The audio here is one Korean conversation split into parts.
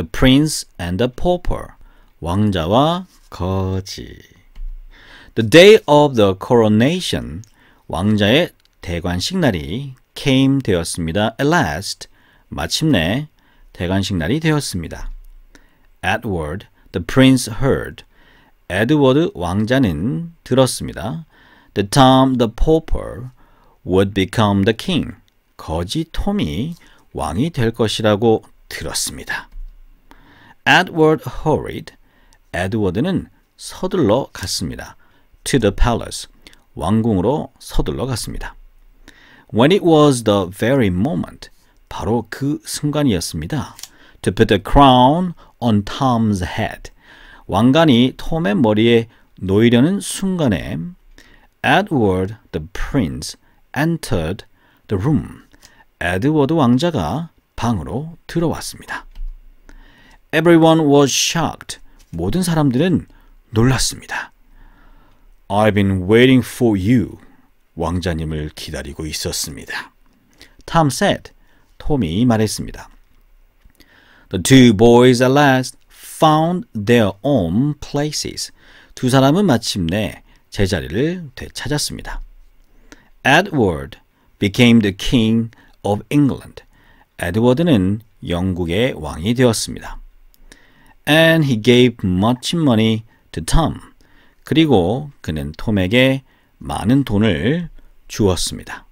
The Prince and the Pauper. 왕자와 거지. The day of the coronation. 왕자의 대관식 날이 came 되었습니다. At last. 마침내 대관식 날이 되었습니다. Edward, the prince heard. 에드워드 왕자는 들었습니다. The Tom the Pauper would become the king. 거지 톰이 왕이 될 것이라고 들었습니다. Edward hurried. 에드워드는 서둘러 갔습니다. To the palace. 왕궁으로 서둘러 갔습니다. When it was the very moment. 바로 그 순간이었습니다. To put a crown on Tom's head. 왕관이 톰의 머리에 놓이려는 순간에 Edward the prince entered the room. 에드워드 왕자가 방으로 들어왔습니다. Everyone was shocked. 모든 사람들은 놀랐습니다. I've been waiting for you. 왕자님을 기다리고 있었습니다. Tom said. 톰이 말했습니다. The two boys at last found their own places. 두 사람은 마침내 제자리를 되찾았습니다. Edward became the king of England. 에드워드는 영국의 왕이 되었습니다. And he gave much money to Tom. 그리고 그는 톰에게 많은 돈을 주었습니다.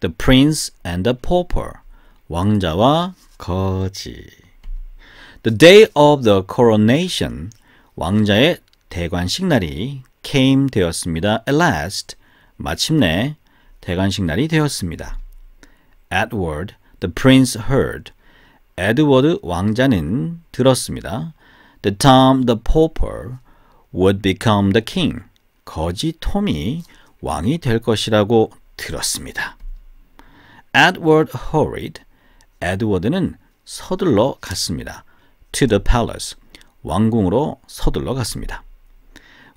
The Prince and the Pauper 왕자와 거지 The day of the coronation 왕자의 대관식 날이 came 되었습니다. At last 마침내 대관식 날이 되었습니다. Edward The prince heard. 에드워드 왕자는 들었습니다. The t i m e the Pauper would become the king. 거지 톰이 왕이 될 것이라고 들었습니다. Edward hurried. 에드워드는 서둘러 갔습니다. To the palace. 왕궁으로 서둘러 갔습니다.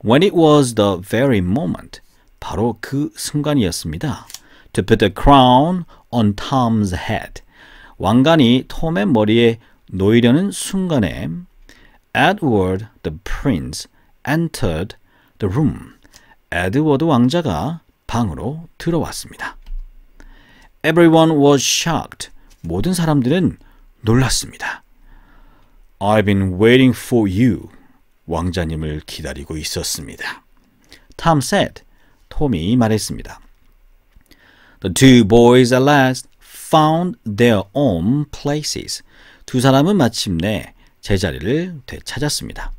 When it was the very moment. 바로 그 순간이었습니다. To put the crown on Tom's head. 왕관이 톰의 머리에 놓이려는 순간에 Edward the prince entered the room. 에드워드 왕자가 방으로 들어왔습니다. Everyone was shocked. 모든 사람들은 놀랐습니다. I've been waiting for you. 왕자님을 기다리고 있었습니다. Tom said. 톰이 말했습니다. The two boys at last found their own places. 두 사람은 마침내 제자리를 되찾았습니다.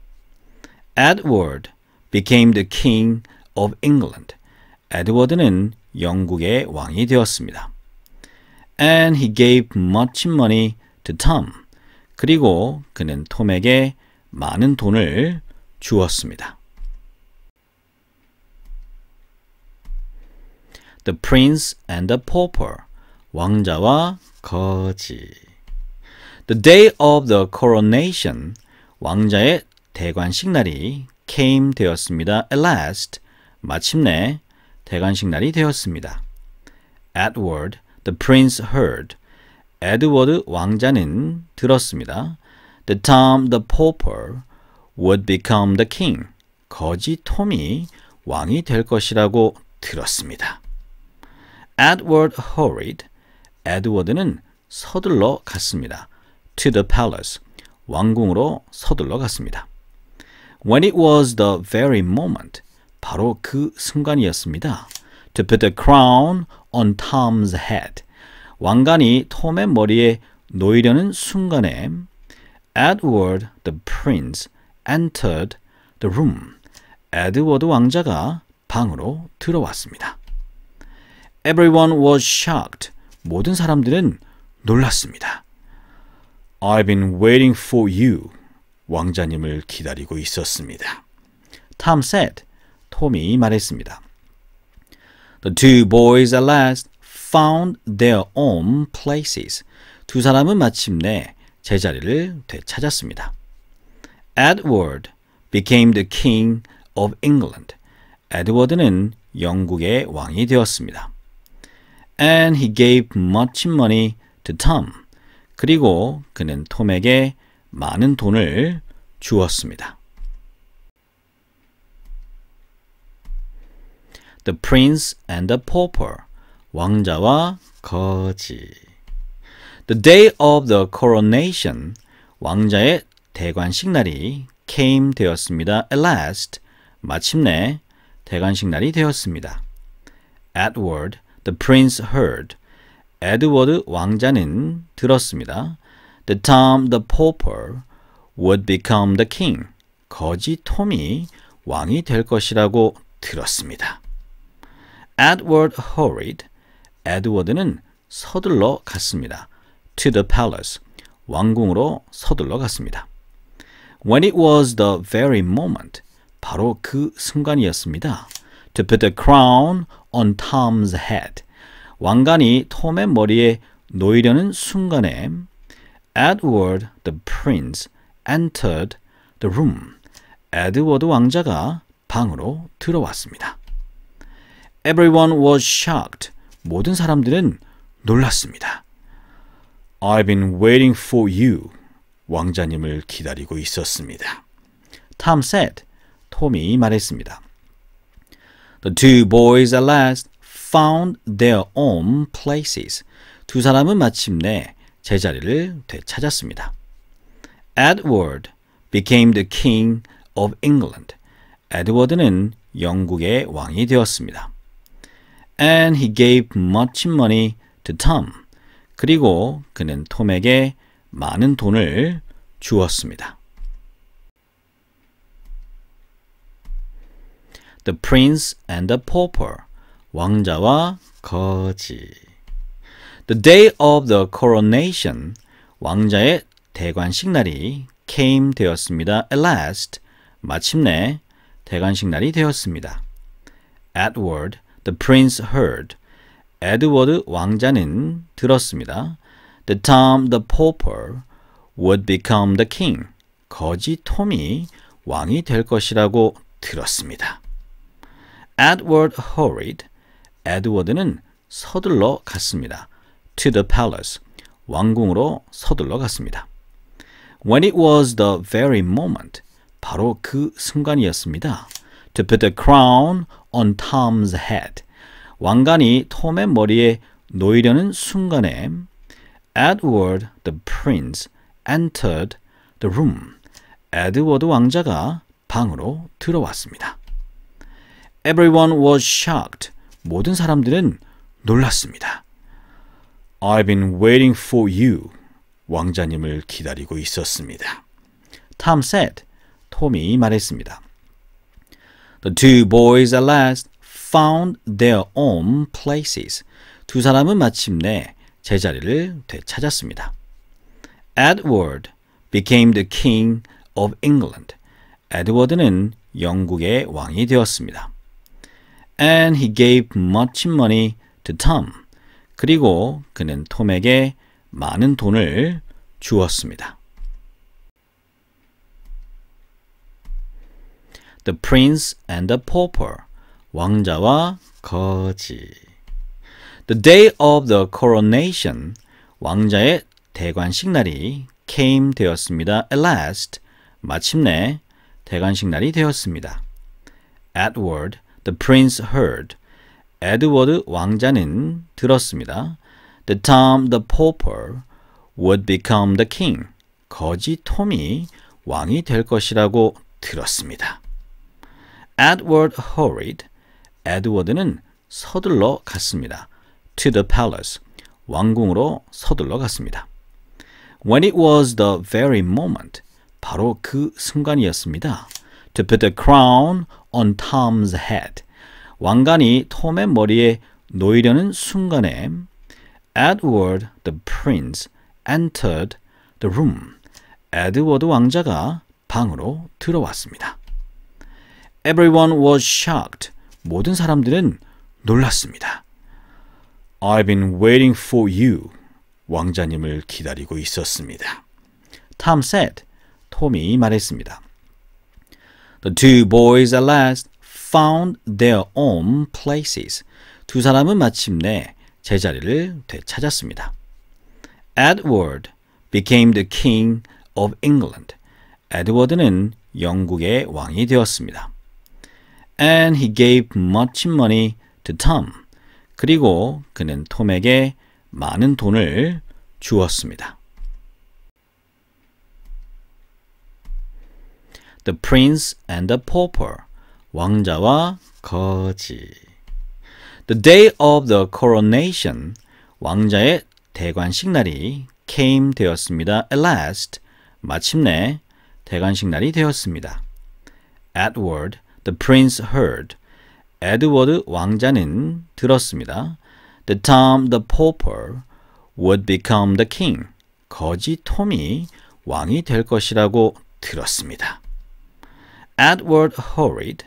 Edward became the king of England. 에드워드는 영국의 왕이 되었습니다. And he gave much money to Tom. 그리고 그는 톰에게 많은 돈을 주었습니다. The Prince and the Pauper 왕자와 거지 The day of the coronation 왕자의 대관식 날이 came 되었습니다. At last 마침내 대관식 날이 되었습니다. Edward the prince heard 에드워드 왕자는 들었습니다. The Tom the pauper would become the king. 거지 톰이 왕이 될 것이라고 들었습니다. Edward hurried. 에드워드는 서둘러 갔습니다. To the palace. 왕궁으로 서둘러 갔습니다. When it was the very moment. 바로 그 순간이었습니다. To put a crown on Tom's head. 왕관이 톰의 머리에 놓이려는 순간에 Edward the prince entered the room. 에드워드 왕자가 방으로 들어왔습니다. Everyone was shocked. 모든 사람들은 놀랐습니다. I've been waiting for you. 왕자님을 기다리고 있었습니다. Tom said. 톰이 말했습니다. The two boys at last found their own places. 두 사람은 마침내 제자리를 되찾았습니다. Edward became the king of England. 에드워드는 영국의 왕이 되었습니다. And he gave much money to Tom. 그리고 그는 톰에게 많은 돈을 주었습니다. The Prince and the Pauper 왕자와 거지 The day of the coronation 왕자의 대관식 날이 came 되었습니다. At last 마침내 대관식 날이 되었습니다. Edward The prince heard. 에드워드 왕자는 들었습니다. The t i m e the Pauper would become the king. 거지 톰이 왕이 될 것이라고 들었습니다. Edward hurried. 에드워드는 서둘러 갔습니다. To the palace. 왕궁으로 서둘러 갔습니다. When it was the very moment. 바로 그 순간이었습니다. To put the crown on Tom's head. 왕관이 톰의 머리에 놓이려는 순간에 Edward the prince entered the room. 에드워드 왕자가 방으로 들어왔습니다. Everyone was shocked. 모든 사람들은 놀랐습니다. I've been waiting for you. 왕자님을 기다리고 있었습니다. Tom said. 톰이 말했습니다. The two boys at last found their own places. 두 사람은 마침내 제자리를 되찾았습니다. Edward became the king of England. 에드워드는 영국의 왕이 되었습니다. And he gave much money to Tom. 그리고 그는 톰에게 많은 돈을 주었습니다. The Prince and the Pauper 왕자와 거지 The day of the coronation 왕자의 대관식 날이 came 되었습니다. At last 마침내 대관식 날이 되었습니다. Edward the prince heard 에드워드 왕자는 들었습니다. The Tom the pauper would become the king. 거지 톰이 왕이 될 것이라고 들었습니다. Edward hurried. 에드워드는 서둘러 갔습니다. To the palace. 왕궁으로 서둘러 갔습니다. When it was the very moment. 바로 그 순간이었습니다. To put a crown on Tom's head. 왕관이 톰의 머리에 놓이려는 순간에 Edward the prince entered the room. 에드워드 왕자가 방으로 들어왔습니다. Everyone was shocked. 모든 사람들은 놀랐습니다. I've been waiting for you. 왕자님을 기다리고 있었습니다. Tom said. 톰이 말했습니다. The two boys at last found their own places. 두 사람은 마침내 제자리를 되찾았습니다. Edward became the king of England. 에드워드는 영국의 왕이 되었습니다. And he gave much money to Tom. 그리고 그는 톰에게 많은 돈을 주었습니다. The Prince and the Pauper 왕자와 거지 The day of the coronation 왕자의 대관식 날이 came 되었습니다. At last 마침내 대관식 날이 되었습니다. Edward The prince heard. 에드워드 왕자는 들었습니다. The t i m e the Pauper would become the king. 거지 톰이 왕이 될 것이라고 들었습니다. Edward hurried. 에드워드는 서둘러 갔습니다. To the palace. 왕궁으로 서둘러 갔습니다. When it was the very moment. 바로 그 순간이었습니다. To put the crown on Tom's head. 왕관이 톰의 머리에 놓이려는 순간에 Edward the prince entered the room. 에드워드 왕자가 방으로 들어왔습니다. Everyone was shocked. 모든 사람들은 놀랐습니다. I've been waiting for you. 왕자님을 기다리고 있었습니다. Tom said. 톰이 말했습니다. The two boys at last found their own places. 두 사람은 마침내 제자리를 되찾았습니다. Edward became the king of England. 에드워드는 영국의 왕이 되었습니다. And he gave much money to Tom. 그리고 그는 톰에게 많은 돈을 주었습니다. The Prince and the Pauper 왕자와 거지 The day of the coronation 왕자의 대관식 날이 came 되었습니다. At last 마침내 대관식 날이 되었습니다. Edward the prince heard 에드워드 왕자는 들었습니다. The Tom the pauper would become the king. 거지 톰이 왕이 될 것이라고 들었습니다. Edward hurried.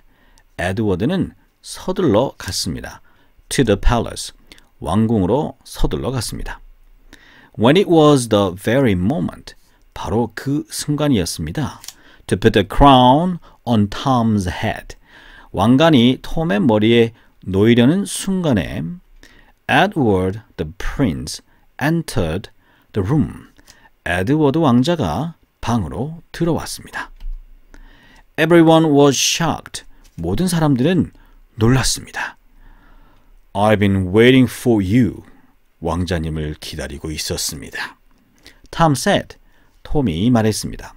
에드워드는 서둘러 갔습니다. To the palace. 왕궁으로 서둘러 갔습니다. When it was the very moment. 바로 그 순간이었습니다. To put a crown on Tom's head. 왕관이 톰의 머리에 놓이려는 순간에 Edward the prince entered the room. 에드워드 왕자가 방으로 들어왔습니다. Everyone was shocked. 모든 사람들은 놀랐습니다. I've been waiting for you. 왕자님을 기다리고 있었습니다. Tom said. 톰이 말했습니다.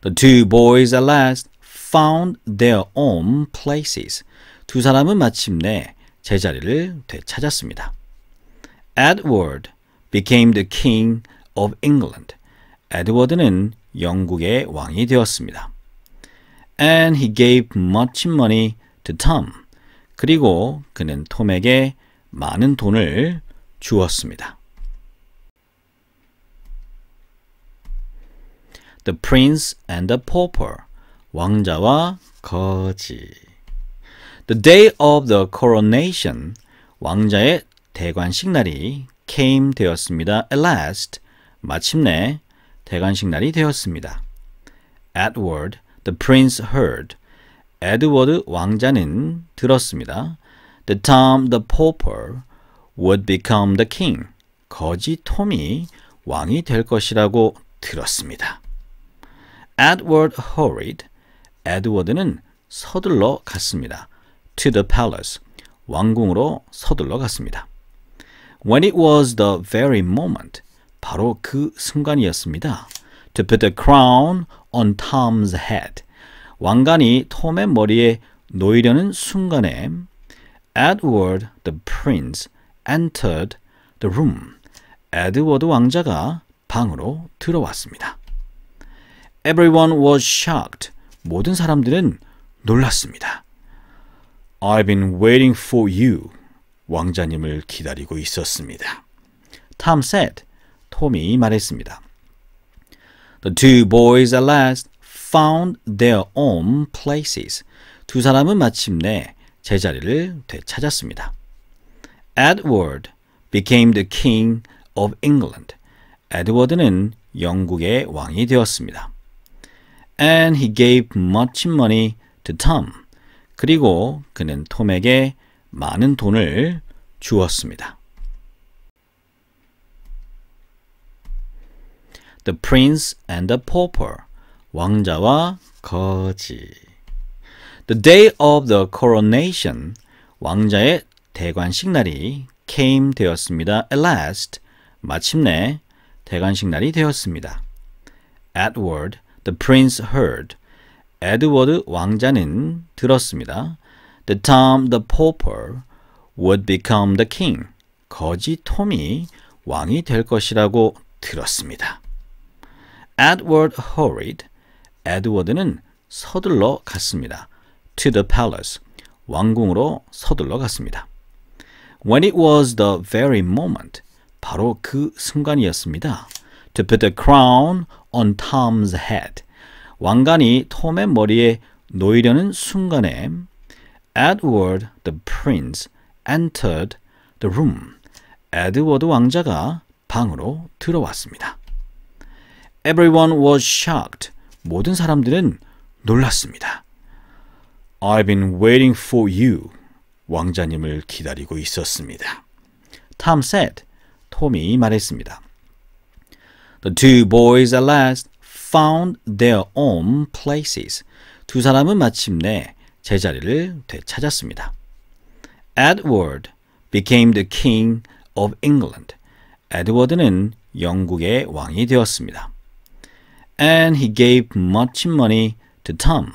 The two boys at last found their own places. 두 사람은 마침내 제자리를 되찾았습니다. Edward became the king of England. 에드워드는 영국의 왕이 되었습니다. And he gave much money to Tom. 그리고 그는 톰에게 많은 돈을 주었습니다. The Prince and the Pauper 왕자와 거지 The day of the coronation 왕자의 대관식 날이 came 되었습니다. At last 마침내 대관식 날이 되었습니다. Edward The prince heard. 에드워드 왕자는 들었습니다. The t i m e the Pauper would become the king. 거지 톰이 왕이 될 것이라고 들었습니다. Edward hurried. 에드워드는 서둘러 갔습니다. To the palace. 왕궁으로 서둘러 갔습니다. When it was the very moment. 바로 그 순간이었습니다. To put the crown on Tom's head. 왕관이 톰의 머리에 놓이려는 순간에 Edward the prince entered the room. 에드워드 왕자가 방으로 들어왔습니다. Everyone was shocked. 모든 사람들은 놀랐습니다. I've been waiting for you. 왕자님을 기다리고 있었습니다. Tom said. 톰이 말했습니다. The two boys at last found their own places. 두 사람은 마침내 제자리를 되찾았습니다. Edward became the king of England. 에드워드는 영국의 왕이 되었습니다. And he gave much money to Tom. 그리고 그는 톰에게 많은 돈을 주었습니다. The Prince and the Pauper 왕자와 거지 The day of the coronation 왕자의 대관식 날이 came 되었습니다. At last 마침내 대관식 날이 되었습니다. Edward the prince heard 에드워드 왕자는 들었습니다. The Tom the pauper would become the king. 거지 톰이 왕이 될 것이라고 들었습니다. Edward hurried. 에드워드는 서둘러 갔습니다. To the palace. 왕궁으로 서둘러 갔습니다. When it was the very moment. 바로 그 순간이었습니다. To put a crown on Tom's head. 왕관이 톰의 머리에 놓이려는 순간에 Edward the prince entered the room. 에드워드 왕자가 방으로 들어왔습니다. Everyone was shocked. 모든 사람들은 놀랐습니다. I've been waiting for you. 왕자님을 기다리고 있었습니다. Tom said. 톰이 말했습니다. The two boys at last found their own places. 두 사람은 마침내 제자리를 되찾았습니다. Edward became the king of England. 에드워드는 영국의 왕이 되었습니다. And he gave much money to Tom.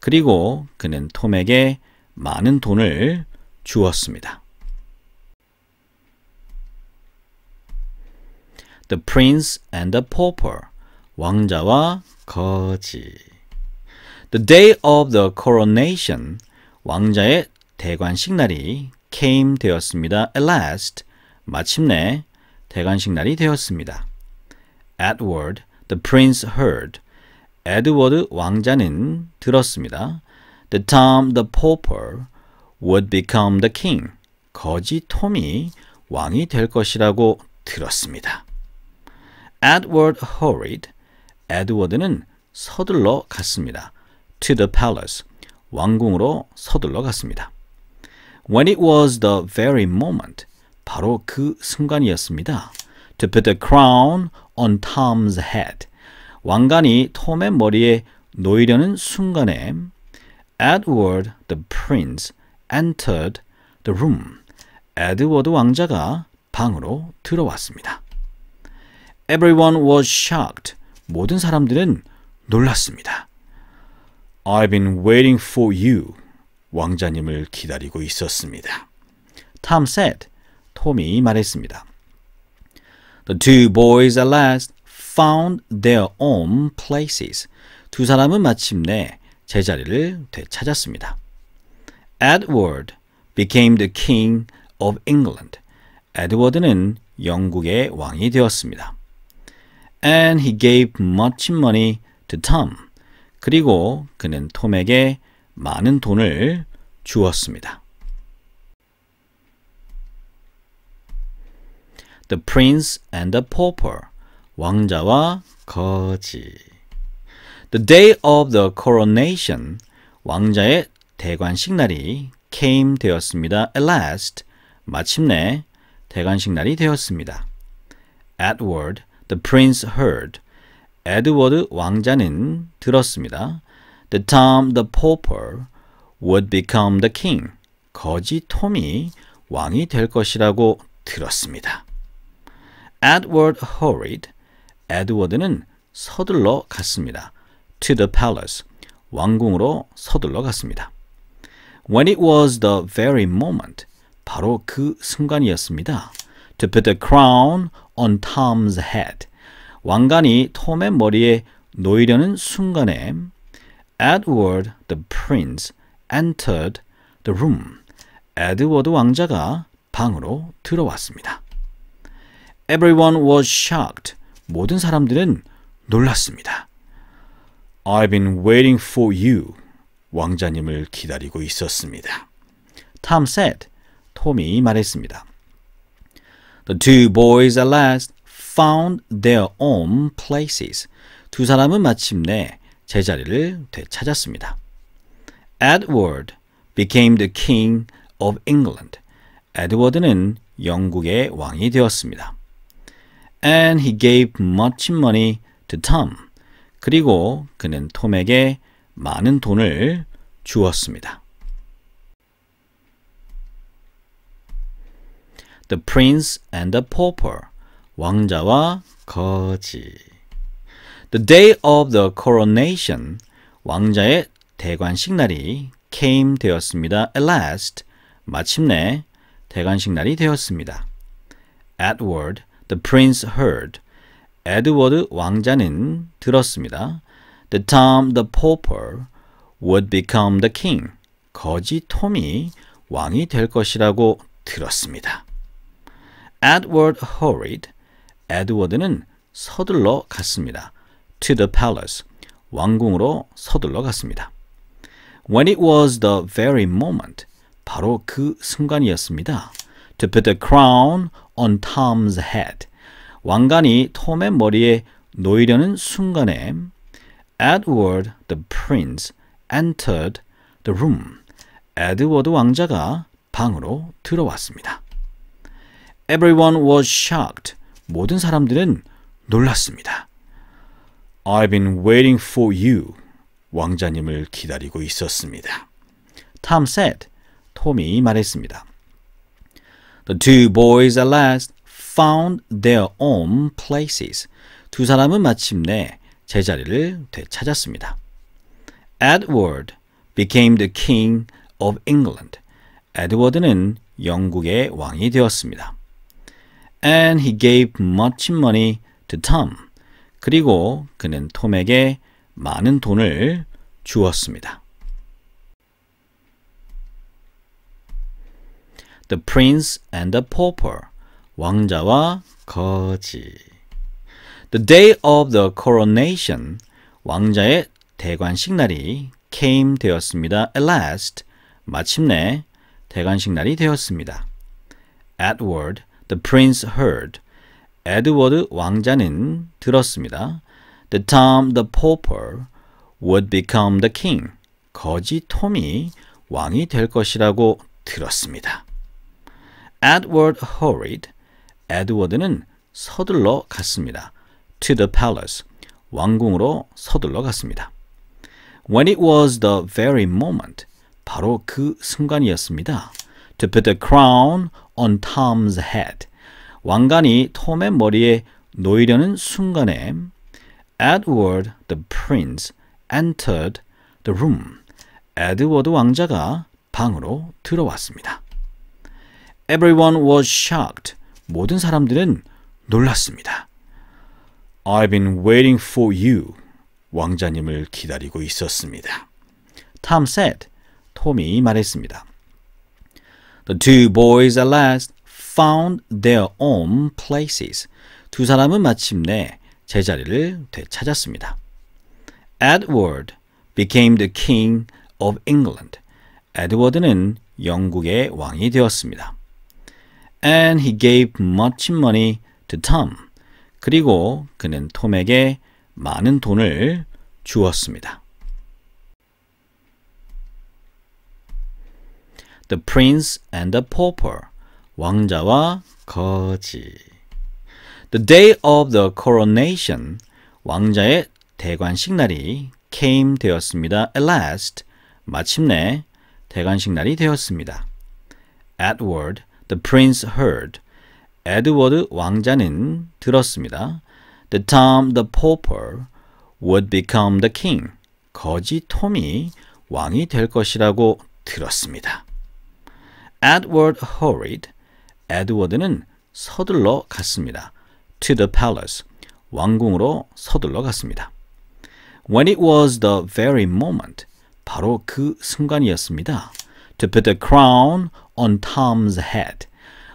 그리고 그는 톰에게 많은 돈을 주었습니다. The Prince and the Pauper 왕자와 거지 The day of the coronation 왕자의 대관식 날이 came 되었습니다. At last 마침내 대관식 날이 되었습니다. Edward The prince heard. 에드워드 왕자는 들었습니다. The t i m e the Pauper would become the king. 거지 톰이 왕이 될 것이라고 들었습니다. Edward hurried. 에드워드는 서둘러 갔습니다. To the palace. 왕궁으로 서둘러 갔습니다. When it was the very moment. 바로 그 순간이었습니다. To put the crown on Tom's head. 왕관이 톰의 머리에 놓이려는 순간에 Edward the prince entered the room. 에드워드 왕자가 방으로 들어왔습니다. Everyone was shocked. 모든 사람들은 놀랐습니다. I've been waiting for you. 왕자님을 기다리고 있었습니다. Tom said. 톰이 말했습니다. The two boys at last found their own places. 두 사람은 마침내 제자리를 되찾았습니다. Edward became the king of England. 에드워드는 영국의 왕이 되었습니다. And he gave much money to Tom. 그리고 그는 톰에게 많은 돈을 주었습니다. The Prince and the Pauper 왕자와 거지 The day of the coronation 왕자의 대관식 날이 came 되었습니다. At last 마침내 대관식 날이 되었습니다. Edward the prince heard 에드워드 왕자는 들었습니다. The Tom the pauper would become the king. 거지 톰이 왕이 될 것이라고 들었습니다. Edward hurried. 에드워드는 서둘러 갔습니다. To the palace. 왕궁으로 서둘러 갔습니다. When it was the very moment. 바로 그 순간이었습니다. To put a crown on Tom's head. 왕관이 톰의 머리에 놓이려는 순간에 Edward the prince entered the room. 에드워드 왕자가 방으로 들어왔습니다. Everyone was shocked. 모든 사람들은 놀랐습니다. I've been waiting for you. 왕자님을 기다리고 있었습니다. Tom said. 톰이 말했습니다. The two boys at last found their own places. 두 사람은 마침내 제자리를 되찾았습니다. Edward became the king of England. 에드워드는 영국의 왕이 되었습니다. And he gave much money to Tom. 그리고 그는 톰에게 많은 돈을 주었습니다. The Prince and the Pauper 왕자와 거지 The day of the coronation 왕자의 대관식 날이 came 되었습니다. At last 마침내 대관식 날이 되었습니다. Edward The prince heard. 에드워드 왕자는 들었습니다. The t i m e the Pauper would become the king. 거지 톰이 왕이 될 것이라고 들었습니다. Edward hurried. 에드워드는 서둘러 갔습니다. To the palace. 왕궁으로 서둘러 갔습니다. When it was the very moment. 바로 그 순간이었습니다. To put the crown on Tom's head. 왕관이 톰의 머리에 놓이려는 순간에 Edward the prince entered the room. 에드워드 왕자가 방으로 들어왔습니다. Everyone was shocked. 모든 사람들은 놀랐습니다. I've been waiting for you. 왕자님을 기다리고 있었습니다. Tom said. 톰이 말했습니다. The two boys at last found their own places. 두 사람은 마침내 제자리를 되찾았습니다. Edward became the king of England. 에드워드는 영국의 왕이 되었습니다. And he gave much money to Tom. 그리고 그는 톰에게 많은 돈을 주었습니다. The Prince and the Pauper 왕자와 거지 The day of the coronation 왕자의 대관식 날이 came 되었습니다. At last 마침내 대관식 날이 되었습니다. Edward the prince heard 에드워드 왕자는 들었습니다. The Tom the pauper would become the king. 거지 톰이 왕이 될 것이라고 들었습니다. Edward hurried. 에드워드는 서둘러 갔습니다. To the palace. 왕궁으로 서둘러 갔습니다. When it was the very moment. 바로 그 순간이었습니다. To put a crown on Tom's head. 왕관이 톰의 머리에 놓이려는 순간에 Edward the prince entered the room. 에드워드 왕자가 방으로 들어왔습니다. Everyone was shocked. 모든 사람들은 놀랐습니다. I've been waiting for you. 왕자님을 기다리고 있었습니다. Tom said. 톰이 말했습니다. The two boys at last found their own places. 두 사람은 마침내 제자리를 되찾았습니다. Edward became the king of England. 에드워드는 영국의 왕이 되었습니다. And he gave much money to Tom. 그리고 그는 톰에게 많은 돈을 주었습니다. The Prince and the Pauper 왕자와 거지 The day of the coronation 왕자의 대관식 날이 came 되었습니다. At last 마침내 대관식 날이 되었습니다. Edward The prince heard. 에드워드 왕자는 들었습니다. The t i m e the Pauper would become the king. 거지 톰이 왕이 될 것이라고 들었습니다. Edward hurried. 에드워드는 서둘러 갔습니다. To the palace. 왕궁으로 서둘러 갔습니다. When it was the very moment. 바로 그 순간이었습니다. To put the crown on Tom's head.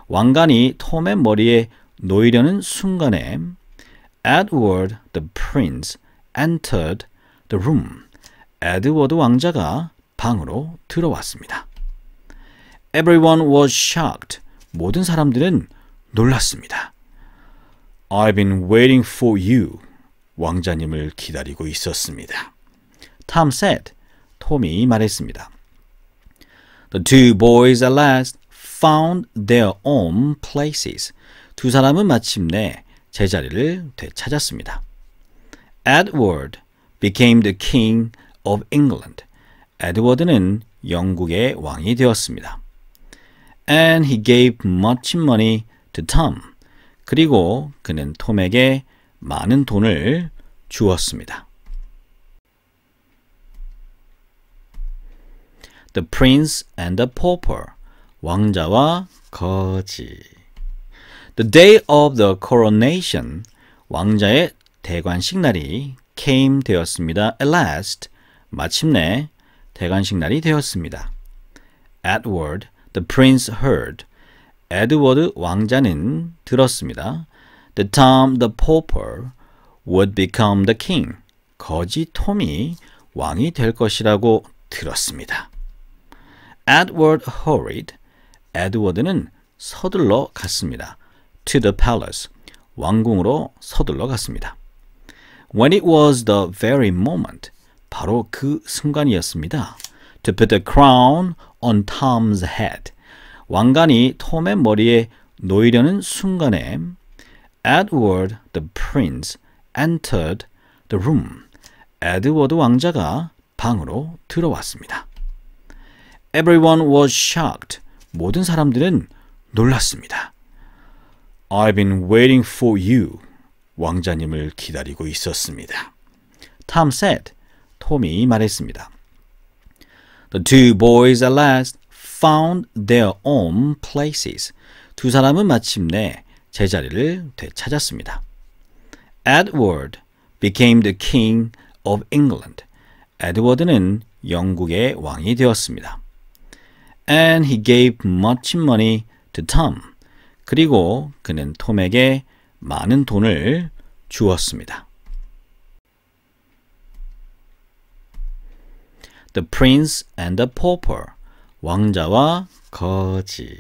왕관이 톰의 머리에 놓이려는 순간에 Edward the prince entered the room. 에드워드 왕자가 방으로 들어왔습니다. Everyone was shocked. 모든 사람들은 놀랐습니다. I've been waiting for you. 왕자님을 기다리고 있었습니다. Tom said. 톰이 말했습니다. The two boys at last found their own places. 두 사람은 마침내 제자리를 되찾았습니다. Edward became the king of England. 에드워드는 영국의 왕이 되었습니다. And he gave much money to Tom. 그리고 그는 톰에게 많은 돈을 주었습니다. The Prince and the Pauper 왕자와 거지 The day of the coronation 왕자의 대관식 날이 came 되었습니다. At last 마침내 대관식 날이 되었습니다. Edward the prince heard 에드워드 왕자는 들었습니다. The Tom the pauper would become the king. 거지 톰이 왕이 될 것이라고 들었습니다. Edward hurried. 에드워드는 서둘러 갔습니다. To the palace. 왕궁으로 서둘러 갔습니다. When it was the very moment. 바로 그 순간이었습니다. To put a crown on Tom's head. 왕관이 톰의 머리에 놓이려는 순간에 Edward the prince entered the room. 에드워드 왕자가 방으로 들어왔습니다. Everyone was shocked. 모든 사람들은 놀랐습니다. I've been waiting for you. 왕자님을 기다리고 있었습니다. Tom said. 톰이 말했습니다. The two boys at last found their own places. 두 사람은 마침내 제자리를 되찾았습니다. Edward became the king of England. 에드워드는 영국의 왕이 되었습니다. And he gave much money to Tom. 그리고 그는 톰에게 많은 돈을 주었습니다. The Prince and the Pauper 왕자와 거지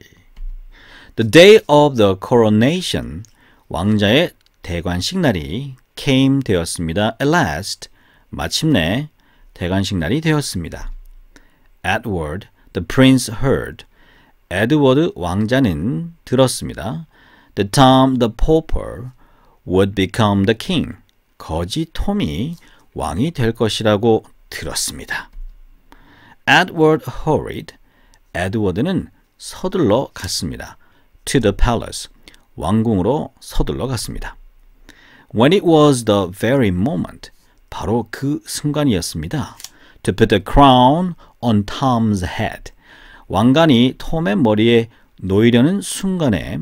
The day of the coronation 왕자의 대관식 날이 came 되었습니다. At last 마침내 대관식 날이 되었습니다. Edward The prince heard. 에드워드 왕자는 들었습니다. The t i m e the Pauper would become the king. 거지 톰이 왕이 될 것이라고 들었습니다. Edward hurried. 에드워드는 서둘러 갔습니다. To the palace. 왕궁으로 서둘러 갔습니다. When it was the very moment. 바로 그 순간이었습니다. To put the crown on Tom's head. 왕관이 톰의 머리에 놓이려는 순간에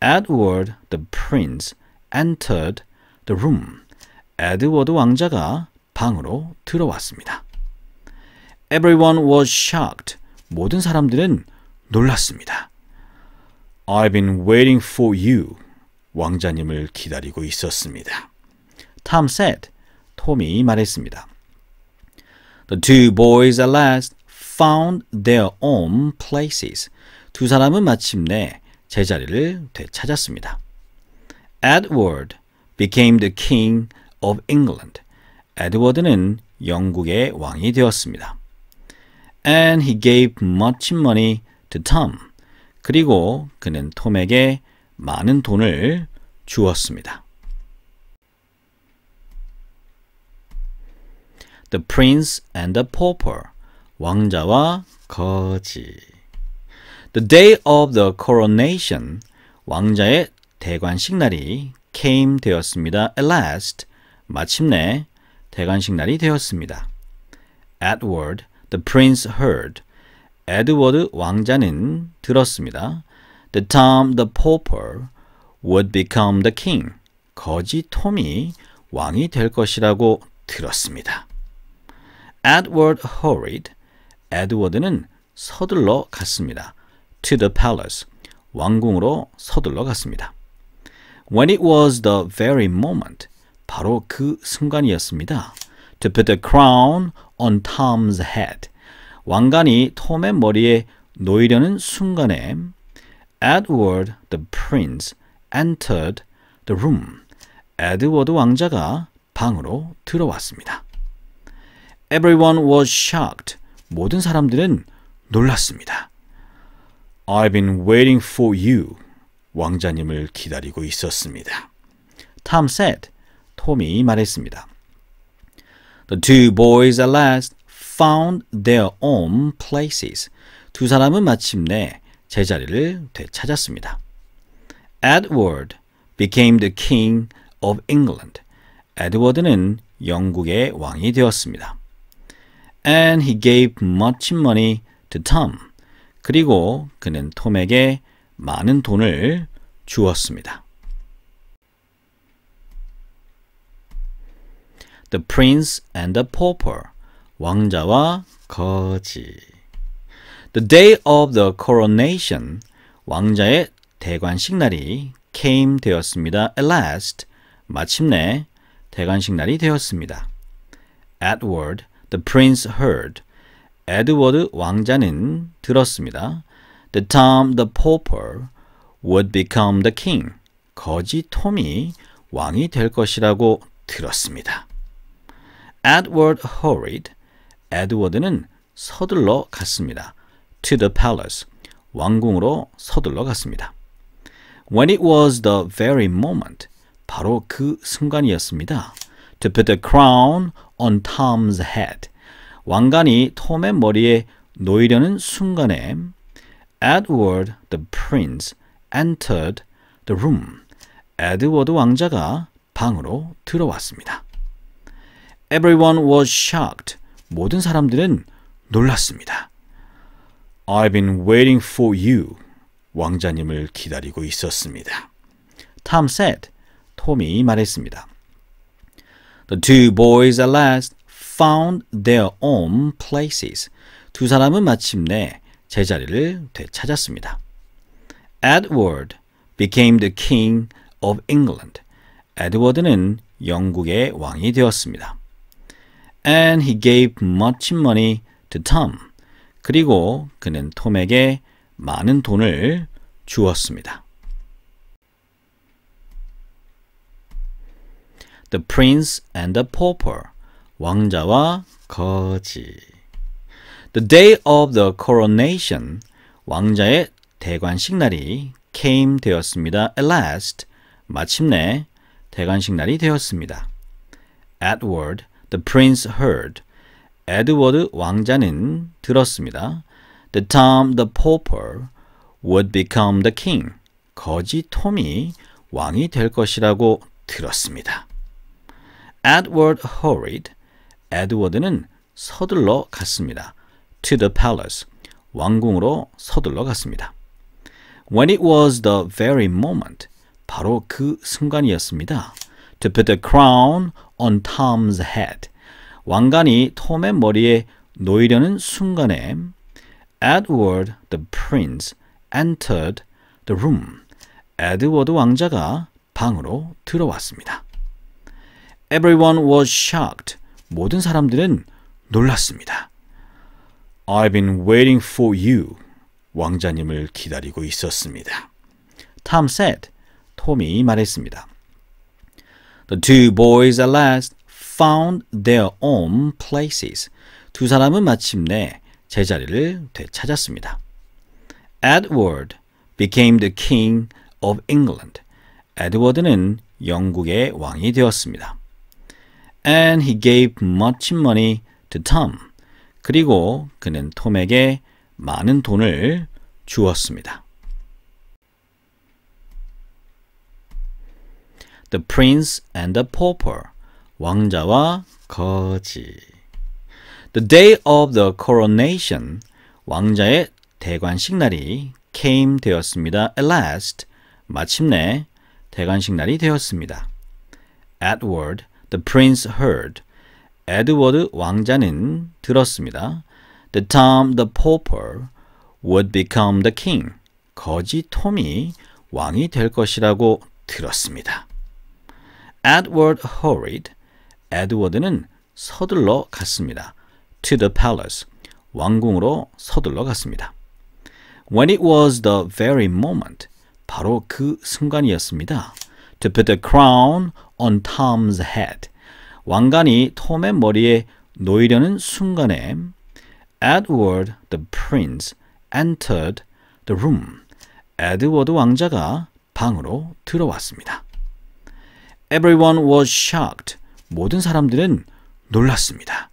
Edward the prince entered the room. 에드워드 왕자가 방으로 들어왔습니다. Everyone was shocked. 모든 사람들은 놀랐습니다. I've been waiting for you. 왕자님을 기다리고 있었습니다. Tom said. 톰이 말했습니다. The two boys at last found their own places. 두 사람은 마침내 제자리를 되찾았습니다. Edward became the king of England. 에드워드는 영국의 왕이 되었습니다. And he gave much money to Tom. 그리고 그는 톰에게 많은 돈을 주었습니다. The Prince and the Pauper 왕자와 거지 The day of the coronation 왕자의 대관식 날이 came 되었습니다. At last 마침내 대관식 날이 되었습니다. Edward the prince heard 에드워드 왕자는 들었습니다. The Tom the pauper would become the king. 거지 톰이 왕이 될 것이라고 들었습니다. Edward hurried. 에드워드는 서둘러 갔습니다. To the palace. 왕궁으로 서둘러 갔습니다. When it was the very moment. 바로 그 순간이었습니다. To put a crown on Tom's head. 왕관이 톰의 머리에 놓이려는 순간에 Edward the prince entered the room. 에드워드 왕자가 방으로 들어왔습니다. Everyone was shocked. 모든 사람들은 놀랐습니다. I've been waiting for you. 왕자님을 기다리고 있었습니다. Tom said. 톰이 말했습니다. The two boys at last found their own places. 두 사람은 마침내 제자리를 되찾았습니다. Edward became the king of England. 에드워드는 영국의 왕이 되었습니다. And he gave much money to Tom. 그리고 그는 톰에게 많은 돈을 주었습니다. The Prince and the Pauper 왕자와 거지 The day of the coronation 왕자의 대관식 날이 came 되었습니다. At last 마침내 대관식 날이 되었습니다. Edward The prince heard. 에드워드 왕자는 들었습니다. The t i m e the Pauper would become the king. 거지 톰이 왕이 될 것이라고 들었습니다. Edward hurried. 에드워드는 서둘러 갔습니다. To the palace. 왕궁으로 서둘러 갔습니다. When it was the very moment. 바로 그 순간이었습니다. To put the crown on Tom's head. 왕관이 톰의 머리에 놓이려는 순간에 Edward the prince entered the room. 에드워드 왕자가 방으로 들어왔습니다. Everyone was shocked. 모든 사람들은 놀랐습니다. I've been waiting for you. 왕자님을 기다리고 있었습니다. Tom said. 톰이 말했습니다. The two boys at last found their own places. 두 사람은 마침내 제자리를 되찾았습니다. Edward became the king of England. 에드워드는 영국의 왕이 되었습니다. And he gave much money to Tom. 그리고 그는 톰에게 많은 돈을 주었습니다. The Prince and the Pauper 왕자와 거지 The day of the coronation 왕자의 대관식 날이 came 되었습니다. At last 마침내 대관식 날이 되었습니다. Edward the prince heard 에드워드 왕자는 들었습니다. The Tom the pauper would become the king. 거지 톰이 왕이 될 것이라고 들었습니다. Edward hurried. 에드워드는 서둘러 갔습니다. To the palace. 왕궁으로 서둘러 갔습니다. When it was the very moment. 바로 그 순간이었습니다. To put a crown on Tom's head. 왕관이 톰의 머리에 놓이려는 순간에 Edward the prince entered the room. 에드워드 왕자가 방으로 들어왔습니다. Everyone was shocked. 모든 사람들은 놀랐습니다. I've been waiting for you. 왕자님을 기다리고 있었습니다. Tom said. 톰이 말했습니다. The two boys at last found their own places. 두 사람은 마침내 제자리를 되찾았습니다. Edward became the king of England. 에드워드는 영국의 왕이 되었습니다. And he gave much money to Tom. 그리고 그는 톰에게 많은 돈을 주었습니다. The Prince and the Pauper 왕자와 거지 The day of the coronation 왕자의 대관식 날이 came 되었습니다. At last 마침내 대관식 날이 되었습니다. Edward The prince heard. 에드워드 왕자는 들었습니다. The t i m e the Pauper would become the king. 거지 톰이 왕이 될 것이라고 들었습니다. Edward hurried. 에드워드는 서둘러 갔습니다. To the palace. 왕궁으로 서둘러 갔습니다. When it was the very moment. 바로 그 순간이었습니다. To put the crown on Tom's head. 왕관이 톰의 머리에 놓이려는 순간에 Edward the prince entered the room. 에드워드 왕자가 방으로 들어왔습니다. Everyone was shocked. 모든 사람들은 놀랐습니다.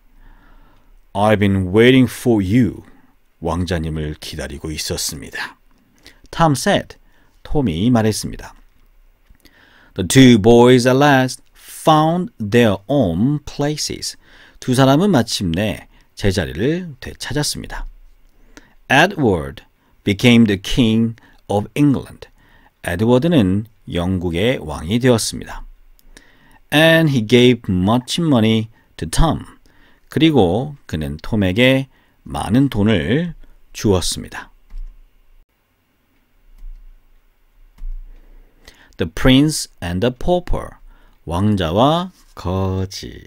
I've been waiting for you. 왕자님을 기다리고 있었습니다. Tom said. 톰이 말했습니다. The two boys at last found their own places. 두 사람은 마침내 제자리를 되찾았습니다. Edward became the king of England. 에드워드는 영국의 왕이 되었습니다. And he gave much money to Tom. 그리고 그는 톰에게 많은 돈을 주었습니다. The Prince and the Pauper 왕자와 거지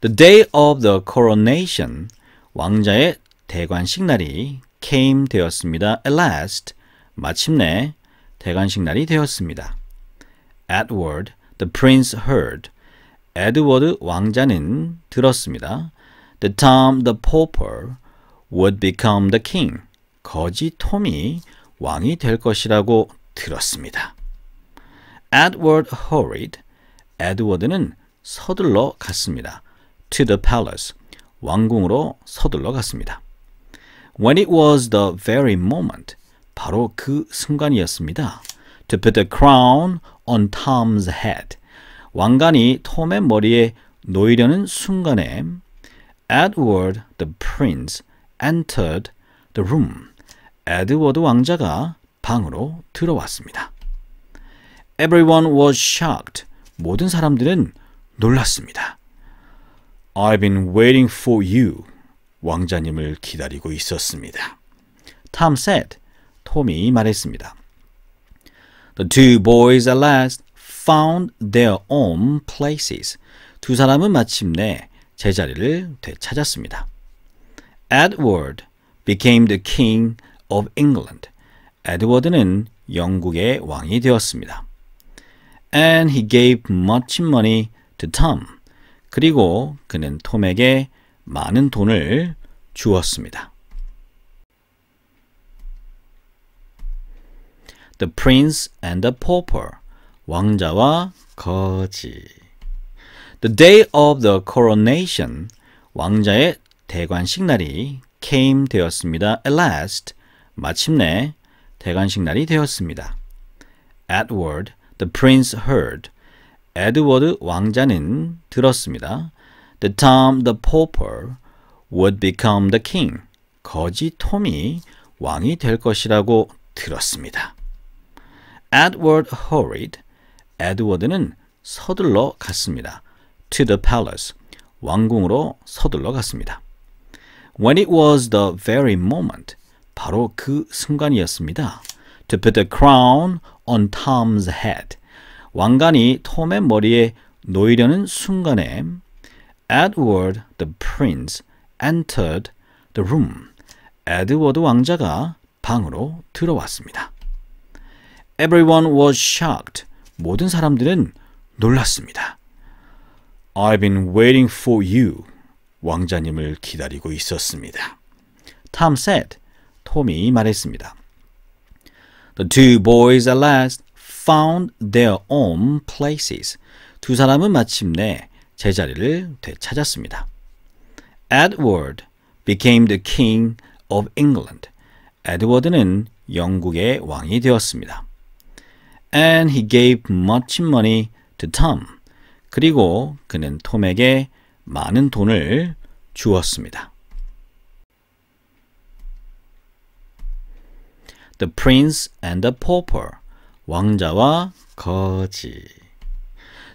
The day of the coronation 왕자의 대관식 날이 came 되었습니다. At last 마침내 대관식 날이 되었습니다. Edward the prince heard 에드워드 왕자는 들었습니다. The Tom the pauper would become the king. 거지 톰이 왕이 될 것이라고 들었습니다. Edward hurried. 에드워드는 서둘러 갔습니다. To the palace. 왕궁으로 서둘러 갔습니다. When it was the very moment. 바로 그 순간이었습니다. To put a crown on Tom's head. 왕관이 톰의 머리에 놓이려는 순간에 Edward the prince entered the room. 에드워드 왕자가 방으로 들어왔습니다. Everyone was shocked. 모든 사람들은 놀랐습니다. I've been waiting for you. 왕자님을 기다리고 있었습니다. Tom said. 톰이 말했습니다. The two boys at last found their own places. 두 사람은 마침내 제자리를 되찾았습니다. Edward became the king of England. 에드워드는 영국의 왕이 되었습니다. And he gave much money to Tom. 그리고 그는 톰에게 많은 돈을 주었습니다. The Prince and the Pauper 왕자와 거지 The day of the coronation 왕자의 대관식 날이 came 되었습니다. At last 마침내 대관식 날이 되었습니다. Edward The prince heard. 에드워드 왕자는 들었습니다. The t i m e the Pauper would become the king. 거지 톰이 왕이 될 것이라고 들었습니다. Edward hurried. 에드워드는 서둘러 갔습니다. To the palace. 왕궁으로 서둘러 갔습니다. When it was the very moment. 바로 그 순간이었습니다. To put the crown on Tom's head. 왕관이 톰의 머리에 놓이려는 순간에 Edward the prince entered the room. 에드워드 왕자가 방으로 들어왔습니다. Everyone was shocked. 모든 사람들은 놀랐습니다. I've been waiting for you. 왕자님을 기다리고 있었습니다. Tom said. 톰이 말했습니다. The two boys at last found their own places. 두 사람은 마침내 제자리를 되찾았습니다. Edward became the king of England. 에드워드는 영국의 왕이 되었습니다. And he gave much money to Tom. 그리고 그는 톰에게 많은 돈을 주었습니다. The Prince and the Pauper 왕자와 거지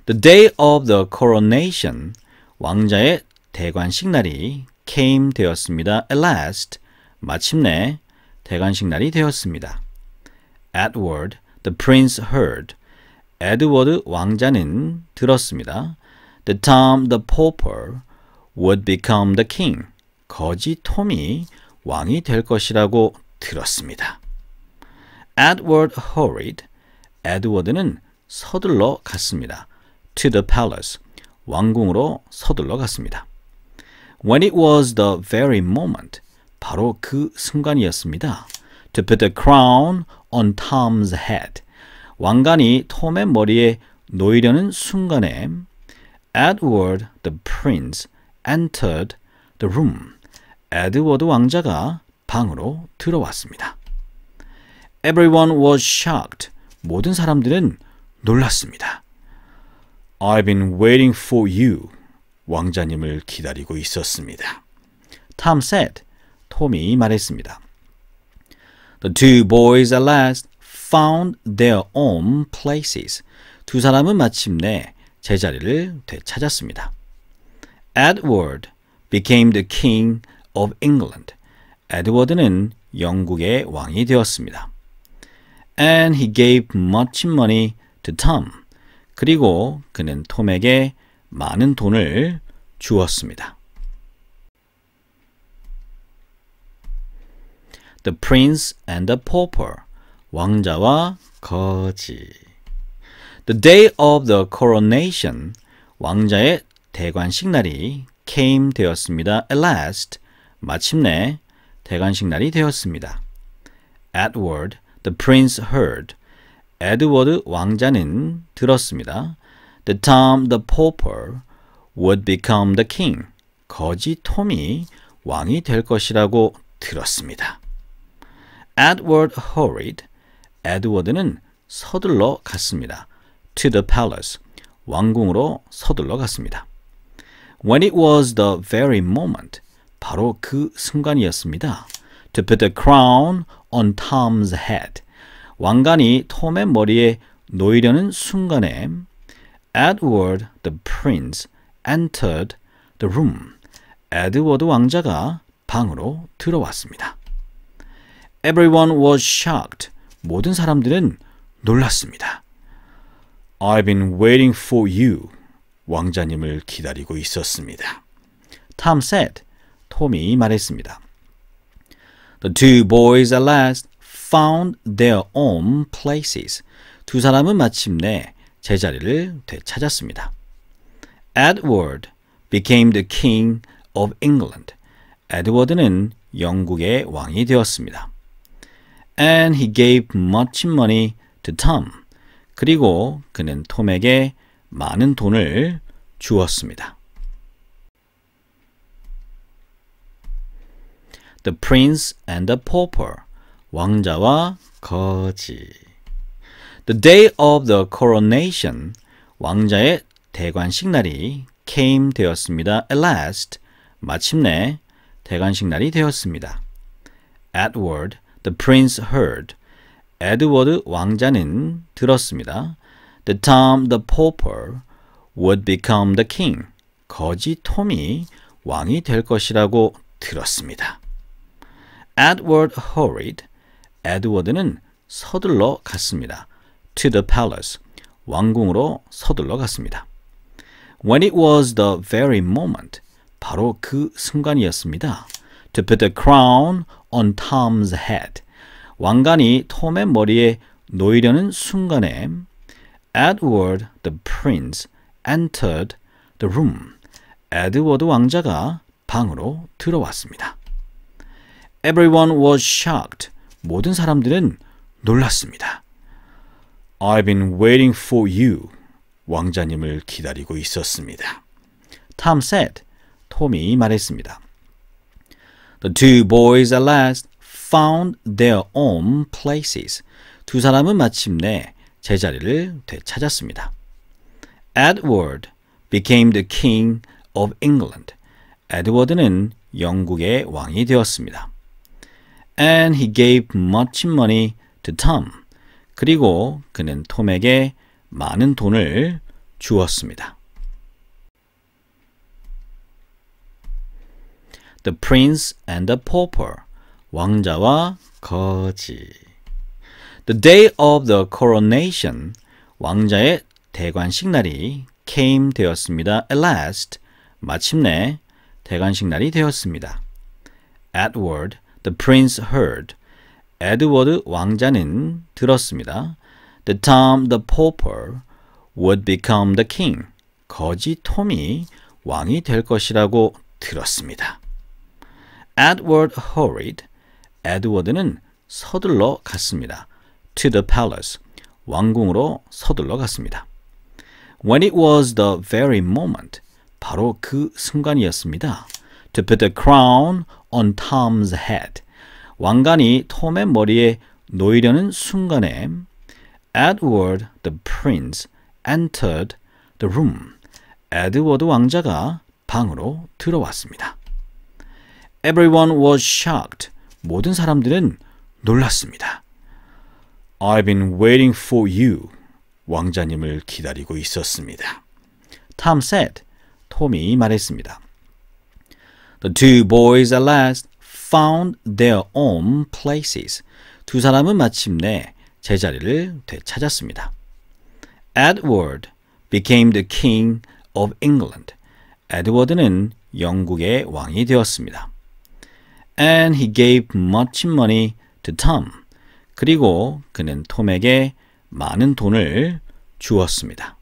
The day of the coronation 왕자의 대관식 날이 came 되었습니다. At last 마침내 대관식 날이 되었습니다. Edward the prince heard 에드워드 왕자는 들었습니다. The Tom the pauper would become the king. 거지 톰이 왕이 될 것이라고 들었습니다. Edward hurried. 에드워드는 서둘러 갔습니다. To the palace. 왕궁으로 서둘러 갔습니다. When it was the very moment. 바로 그 순간이었습니다. To put a crown on Tom's head. 왕관이 톰의 머리에 놓이려는 순간에 Edward the prince entered the room. 에드워드 왕자가 방으로 들어왔습니다. Everyone was shocked. 모든 사람들은 놀랐습니다. I've been waiting for you. 왕자님을 기다리고 있었습니다. Tom said. 톰이 말했습니다. The two boys at last found their own places. 두 사람은 마침내 제자리를 되찾았습니다. Edward became the king of England. 에드워드는 영국의 왕이 되었습니다. And he gave much money to Tom. 그리고 그는 톰에게 많은 돈을 주었습니다. The Prince and the Pauper 왕자와 거지 The day of the coronation 왕자의 대관식 날이 came 되었습니다. At last 마침내 대관식 날이 되었습니다. Edward The prince heard. 에드워드 왕자는 들었습니다. The t i m e the Pauper would become the king. 거지 톰이 왕이 될 것이라고 들었습니다. Edward hurried. 에드워드는 서둘러 갔습니다. To the palace. 왕궁으로 서둘러 갔습니다. When it was the very moment. 바로 그 순간이었습니다. To put the crown on Tom's head. 왕관이 톰의 머리에 놓이려는 순간에 Edward the prince entered the room. 에드워드 왕자가 방으로 들어왔습니다. Everyone was shocked. 모든 사람들은 놀랐습니다. I've been waiting for you. 왕자님을 기다리고 있었습니다. Tom said. 톰이 말했습니다. The two boys at last found their own places. 두 사람은 마침내 제자리를 되찾았습니다. Edward became the king of England. 에드워드는 영국의 왕이 되었습니다. And he gave much money to Tom. 그리고 그는 톰에게 많은 돈을 주었습니다. The Prince and the Pauper 왕자와 거지 The day of the coronation 왕자의 대관식 날이 came 되었습니다. At last 마침내 대관식 날이 되었습니다. Edward the prince heard 에드워드 왕자는 들었습니다. The Tom the pauper would become the king. 거지 톰이 왕이 될 것이라고 들었습니다. Edward hurried. 에드워드는 서둘러 갔습니다. To the palace. 왕궁으로 서둘러 갔습니다. When it was the very moment. 바로 그 순간이었습니다. To put a crown on Tom's head. 왕관이 톰의 머리에 놓이려는 순간에 Edward the prince entered the room. 에드워드 왕자가 방으로 들어왔습니다. Everyone was shocked. 모든 사람들은 놀랐습니다. I've been waiting for you. 왕자님을 기다리고 있었습니다. Tom said. 톰이 말했습니다. The two boys at last found their own places. 두 사람은 마침내 제자리를 되찾았습니다. Edward became the king of England. 에드워드는 영국의 왕이 되었습니다. And he gave much money to Tom. 그리고 그는 톰에게 많은 돈을 주었습니다. The Prince and the Pauper 왕자와 거지 The day of the coronation 왕자의 대관식 날이 came 되었습니다. At last 마침내 대관식 날이 되었습니다. Edward The prince heard. 에드워드 왕자는 들었습니다. The t i m e the Pauper would become the king. 거지 톰이 왕이 될 것이라고 들었습니다. Edward hurried. 에드워드는 서둘러 갔습니다. To the palace. 왕궁으로 서둘러 갔습니다. When it was the very moment. 바로 그 순간이었습니다. To put the crown on Tom's head. 왕관이 톰의 머리에 놓이려는 순간에 Edward the prince entered the room. 에드워드 왕자가 방으로 들어왔습니다. Everyone was shocked. 모든 사람들은 놀랐습니다. I've been waiting for you. 왕자님을 기다리고 있었습니다. Tom said. 톰이 말했습니다. The two boys at last found their own places. 두 사람은 마침내 제자리를 되찾았습니다. Edward became the king of England. 에드워드는 영국의 왕이 되었습니다. And he gave much money to Tom. 그리고 그는 톰에게 많은 돈을 주었습니다.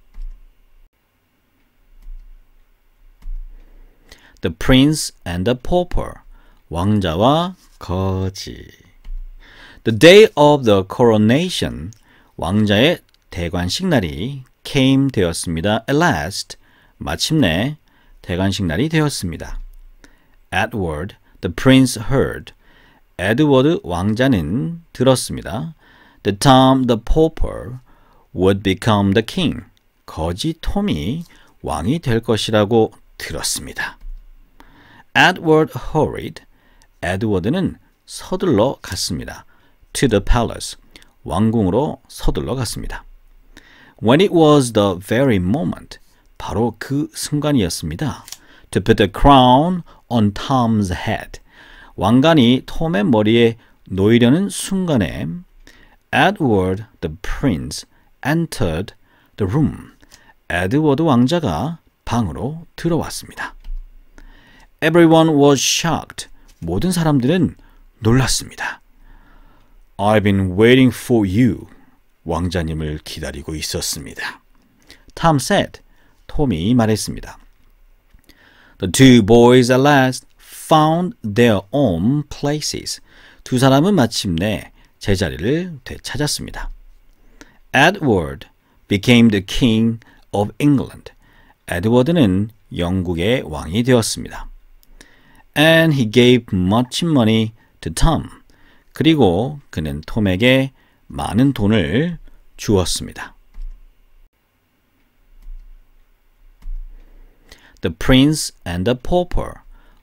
The Prince and the Pauper 왕자와 거지 The day of the coronation 왕자의 대관식 날이 came 되었습니다. At last 마침내 대관식 날이 되었습니다. Edward the prince heard 에드워드 왕자는 들었습니다. The Tom the pauper would become the king. 거지 톰이 왕이 될 것이라고 들었습니다. Edward hurried. 에드워드는 서둘러 갔습니다. To the palace. 왕궁으로 서둘러 갔습니다. When it was the very moment. 바로 그 순간이었습니다. To put a crown on Tom's head. 왕관이 톰의 머리에 놓이려는 순간에 Edward the prince entered the room. 에드워드 왕자가 방으로 들어왔습니다. Everyone was shocked. 모든 사람들은 놀랐습니다. I've been waiting for you. 왕자님을 기다리고 있었습니다. Tom said. 톰이 말했습니다. The two boys at last found their own places. 두 사람은 마침내 제자리를 되찾았습니다. Edward became the king of England. 에드워드는 영국의 왕이 되었습니다. And he gave much money to Tom. 그리고 그는 톰에게 많은 돈을 주었습니다. The Prince and the Pauper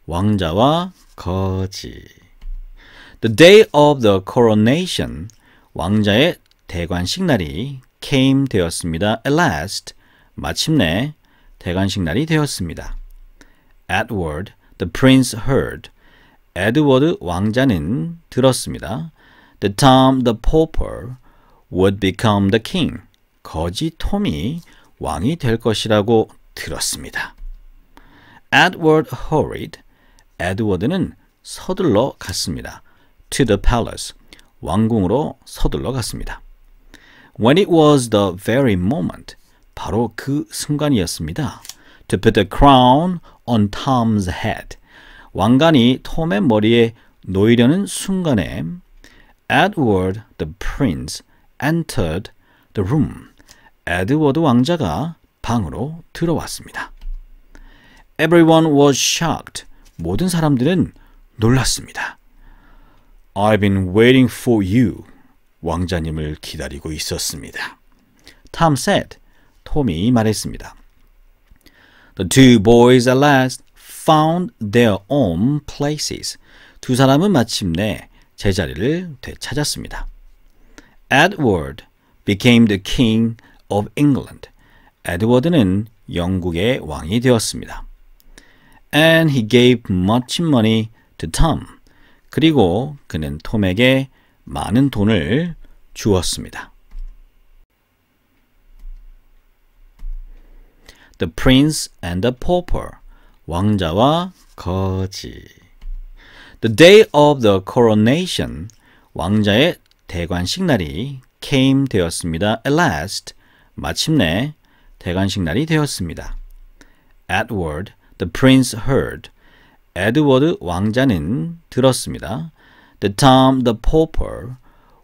왕자와 거지 The day of the coronation 왕자의 대관식 날이 came 되었습니다. At last 마침내 대관식 날이 되었습니다. Edward The prince heard. 에드워드 왕자는 들었습니다. The t i m e the Pauper would become the king. 거지 톰이 왕이 될 것이라고 들었습니다. Edward hurried. 에드워드는 서둘러 갔습니다. To the palace. 왕궁으로 서둘러 갔습니다. When it was the very moment. 바로 그 순간이었습니다. To put the crown on Tom's head. 왕관이 톰의 머리에 놓이려는 순간에 Edward the prince entered the room. 에드워드 왕자가 방으로 들어왔습니다. Everyone was shocked. 모든 사람들은 놀랐습니다. I've been waiting for you. 왕자님을 기다리고 있었습니다. Tom said. 톰이 말했습니다. The two boys at last found their own places. 두 사람은 마침내 제자리를 되찾았습니다. Edward became the king of England. 에드워드는 영국의 왕이 되었습니다. And he gave much money to Tom. 그리고 그는 톰에게 많은 돈을 주었습니다. The Prince and the Pauper 왕자와 거지 The day of the coronation 왕자의 대관식 날이 came 되었습니다. At last 마침내 대관식 날이 되었습니다. Edward the prince heard 에드워드 왕자는 들었습니다. The Tom the pauper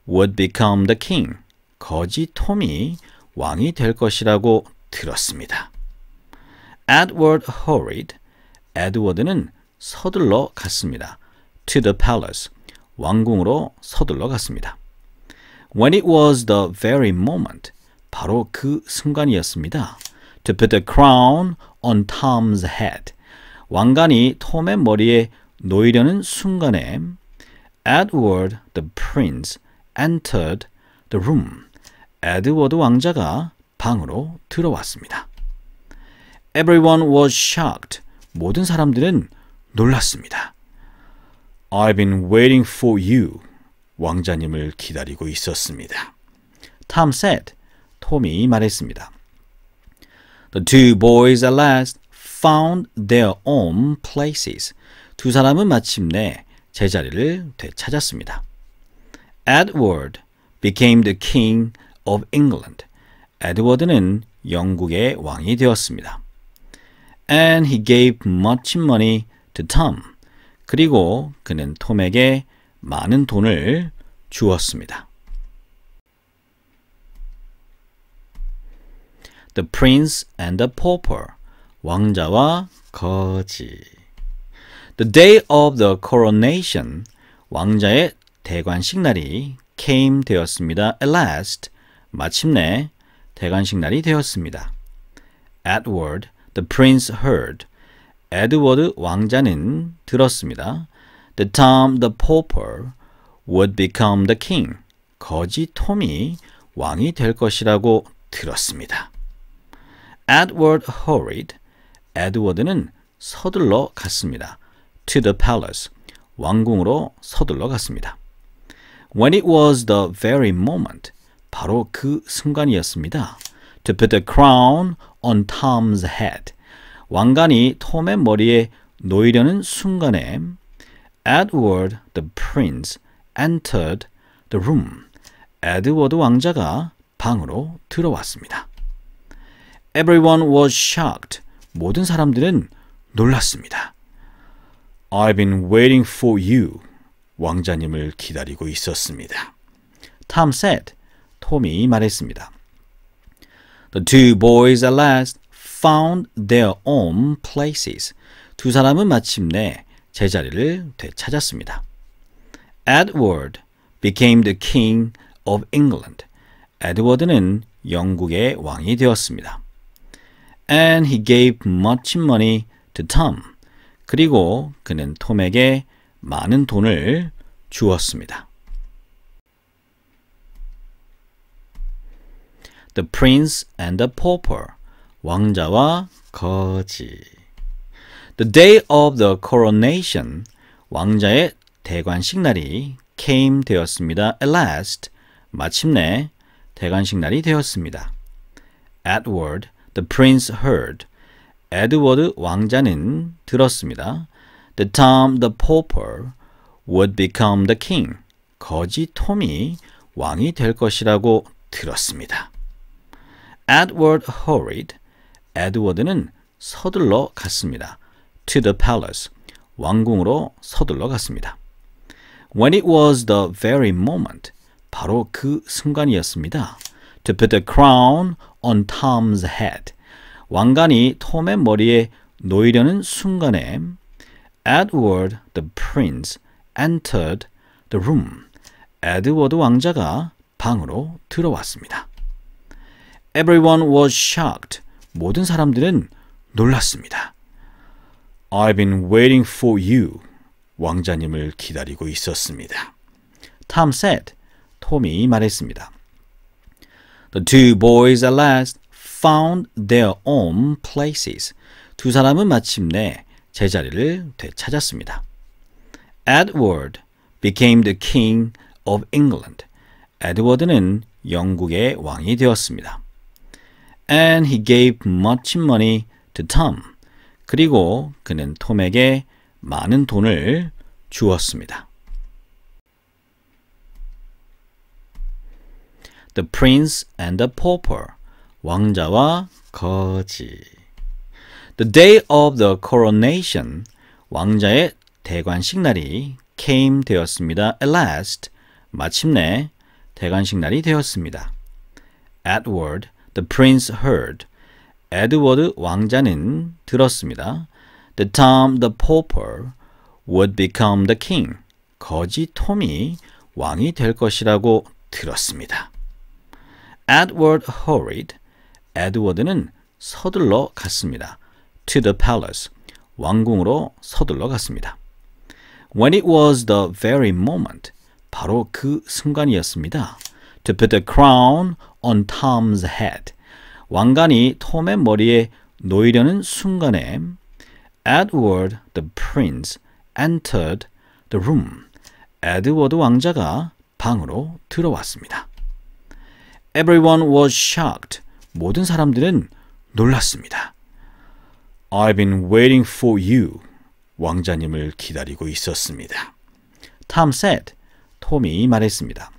would become the king. 거지 톰이 왕이 될 것이라고 들었습니다. Edward hurried. 에드워드는 서둘러 갔습니다. To the palace. 왕궁으로 서둘러 갔습니다. When it was the very moment. 바로 그 순간이었습니다. To put a crown on Tom's head. 왕관이 톰의 머리에 놓이려는 순간에 Edward the prince entered the room. 에드워드 왕자가 방으로 들어왔습니다. Everyone was shocked. 모든 사람들은 놀랐습니다. I've been waiting for you. 왕자님을 기다리고 있었습니다. Tom said. 톰이 말했습니다. The two boys at last found their own places. 두 사람은 마침내 제자리를 되찾았습니다. Edward became the king of England. 에드워드는 영국의 왕이 되었습니다. And he gave much money to Tom. 그리고 그는 톰에게 많은 돈을 주었습니다. The Prince and the Pauper 왕자와 거지 The day of the coronation 왕자의 대관식 날이 came 되었습니다. At last 마침내 대관식 날이 되었습니다. Edward The prince heard. 에드워드 왕자는 들었습니다. The t i m e the Pauper would become the king. 거지 톰이 왕이 될 것이라고 들었습니다. Edward hurried. 에드워드는 서둘러 갔습니다. To the palace. 왕궁으로 서둘러 갔습니다. When it was the very moment. 바로 그 순간이었습니다. To put the crown on Tom's head. 왕관이 톰의 머리에 놓이려는 순간에 Edward the prince entered the room. 에드워드 왕자가 방으로 들어왔습니다. Everyone was shocked. 모든 사람들은 놀랐습니다. I've been waiting for you. 왕자님을 기다리고 있었습니다. Tom said. 톰이 말했습니다. The two boys at last found their own places. 두 사람은 마침내 제자리를 되찾았습니다. Edward became the king of England. 에드워드는 영국의 왕이 되었습니다. And he gave much money to Tom. 그리고 그는 톰에게 많은 돈을 주었습니다. The Prince and the Pauper 왕자와 거지 The day of the coronation 왕자의 대관식 날이 came 되었습니다. At last 마침내 대관식 날이 되었습니다. Edward the prince heard 에드워드 왕자는 들었습니다. The Tom the pauper would become the king. 거지 톰이 왕이 될 것이라고 들었습니다. Edward hurried. 에드워드는 서둘러 갔습니다. To the palace. 왕궁으로 서둘러 갔습니다. When it was the very moment. 바로 그 순간이었습니다. To put a crown on Tom's head. 왕관이 톰의 머리에 놓이려는 순간에 Edward the prince entered the room. 에드워드 왕자가 방으로 들어왔습니다. Everyone was shocked. 모든 사람들은 놀랐습니다. I've been waiting for you. 왕자님을 기다리고 있었습니다. Tom said. 톰이 말했습니다. The two boys at last found their own places. 두 사람은 마침내 제자리를 되찾았습니다. Edward became the king of England. 에드워드는 영국의 왕이 되었습니다. And he gave much money to Tom. 그리고 그는 톰에게 많은 돈을 주었습니다. The Prince and the Pauper 왕자와 거지 The day of the coronation 왕자의 대관식 날이 came 되었습니다. At last 마침내 대관식 날이 되었습니다. Edward The prince heard. 에드워드 왕자는 들었습니다. The t i m e the Pauper would become the king. 거지 톰이 왕이 될 것이라고 들었습니다. Edward hurried. 에드워드는 서둘러 갔습니다. To the palace. 왕궁으로 서둘러 갔습니다. When it was the very moment. 바로 그 순간이었습니다. To put the crown on Tom's head. 왕관이 톰의 머리에 놓이려는 순간에 Edward the prince entered the room. 에드워드 왕자가 방으로 들어왔습니다. Everyone was shocked. 모든 사람들은 놀랐습니다. I've been waiting for you. 왕자님을 기다리고 있었습니다. Tom said. 톰이 말했습니다.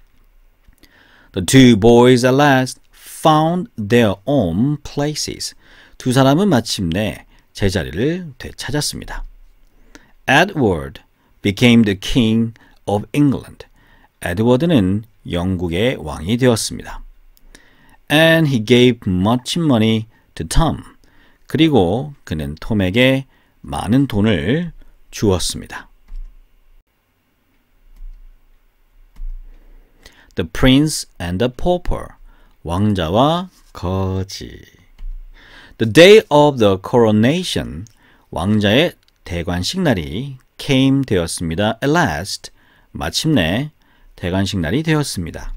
The two boys at last found their own places. 두 사람은 마침내 제자리를 되찾았습니다. Edward became the king of England. 에드워드는 영국의 왕이 되었습니다. And he gave much money to Tom. 그리고 그는 톰에게 많은 돈을 주었습니다. The Prince and the Pauper 왕자와 거지 The day of the coronation 왕자의 대관식 날이 came 되었습니다. At last 마침내 대관식 날이 되었습니다.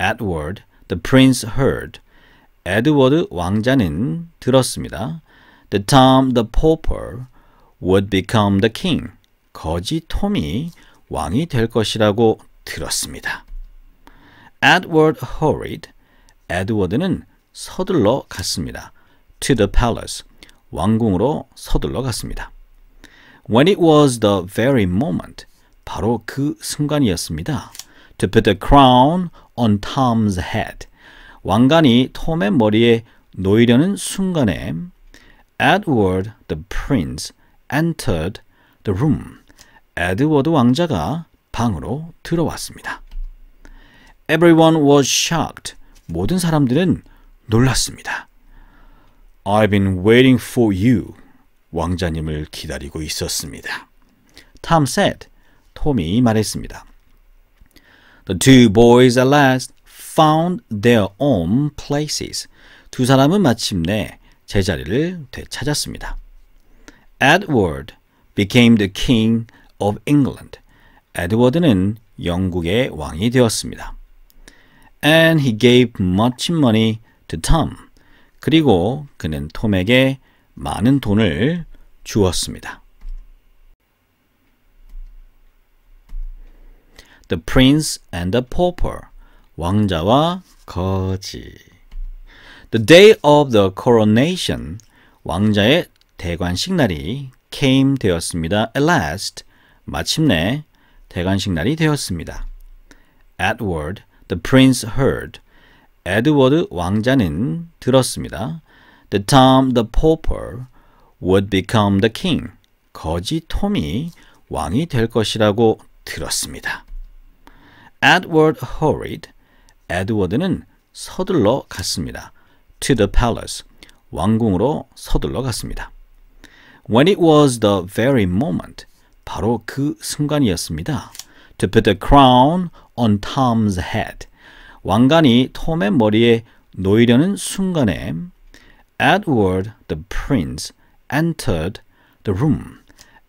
Edward the prince heard 에드워드 왕자는 들었습니다. The Tom the pauper would become the king. 거지 톰이 왕이 될 것이라고 들었습니다. Edward hurried. 에드워드는 서둘러 갔습니다. To the palace. 왕궁으로 서둘러 갔습니다. When it was the very moment. 바로 그 순간이었습니다. To put a crown on Tom's head. 왕관이 톰의 머리에 놓이려는 순간에 Edward the prince entered the room. 에드워드 왕자가 방으로 들어왔습니다. Everyone was shocked. 모든 사람들은 놀랐습니다. I've been waiting for you. 왕자님을 기다리고 있었습니다. Tom said. 톰이 말했습니다. The two boys at last found their own places. 두 사람은 마침내 제자리를 되찾았습니다. Edward became the king of England. 에드워드는 영국의 왕이 되었습니다. And he gave much money to Tom. 그리고 그는 톰에게 많은 돈을 주었습니다. The Prince and the Pauper 왕자와 거지 The day of the coronation 왕자의 대관식 날이 came 되었습니다. At last 마침내 대관식 날이 되었습니다. Edward The prince heard. 에드워드 왕자는 들었습니다. The t i m e the Pauper would become the king. 거지 톰이 왕이 될 것이라고 들었습니다. Edward hurried. 에드워드는 서둘러 갔습니다. To the palace. 왕궁으로 서둘러 갔습니다. When it was the very moment. 바로 그 순간이었습니다. To put the crown on Tom's head. 왕관이 톰의 머리에 놓이려는 순간에 Edward the prince entered the room.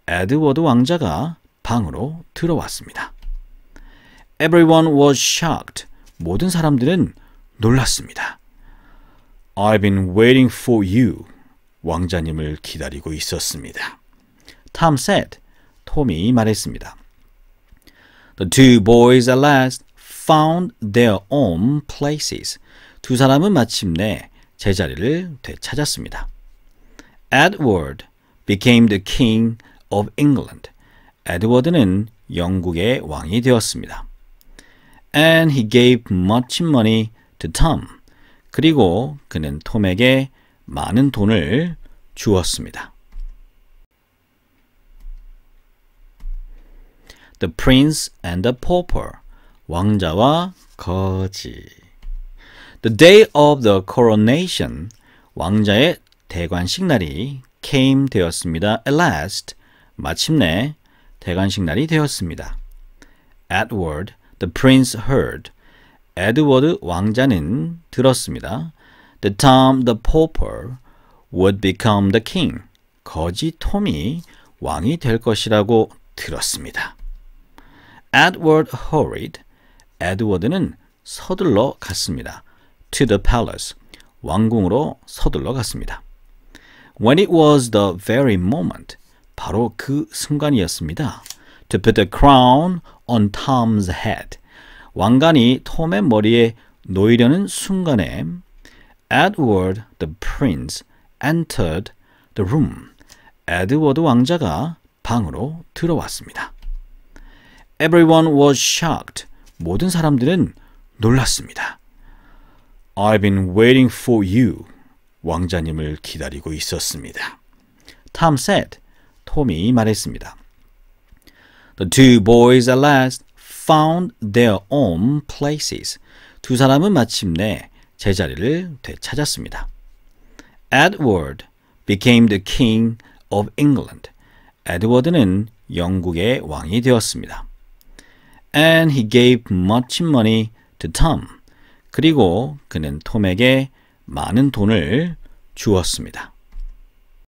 에드워드 왕자가 방으로 들어왔습니다. Everyone was shocked. 모든 사람들은 놀랐습니다. I've been waiting for you. 왕자님을 기다리고 있었습니다. Tom said. 톰이 말했습니다. The two boys at last found their own places. 두 사람은 마침내 제자리를 되찾았습니다. Edward became the king of England. 에드워드는 영국의 왕이 되었습니다. And he gave much money to Tom. 그리고 그는 톰에게 많은 돈을 주었습니다. The Prince and the Pauper 왕자와 거지 The day of the coronation 왕자의 대관식 날이 came 되었습니다. At last 마침내 대관식 날이 되었습니다. Edward the prince heard 에드워드 왕자는 들었습니다. The Tom the pauper would become the king. 거지 톰이 왕이 될 것이라고 들었습니다. Edward hurried. 에드워드는 서둘러 갔습니다. To the palace. 왕궁으로 서둘러 갔습니다. When it was the very moment. 바로 그 순간이었습니다. To put a crown on Tom's head. 왕관이 톰의 머리에 놓이려는 순간에 Edward the prince entered the room. 에드워드 왕자가 방으로 들어왔습니다. Everyone was shocked. 모든 사람들은 놀랐습니다. I've been waiting for you. 왕자님을 기다리고 있었습니다. Tom said. 톰이 말했습니다. The two boys at last found their own places. 두 사람은 마침내 제자리를 되찾았습니다. Edward became the king of England. 에드워드는 영국의 왕이 되었습니다. And he gave much money to Tom. 그리고 그는 톰에게 많은 돈을 주었습니다.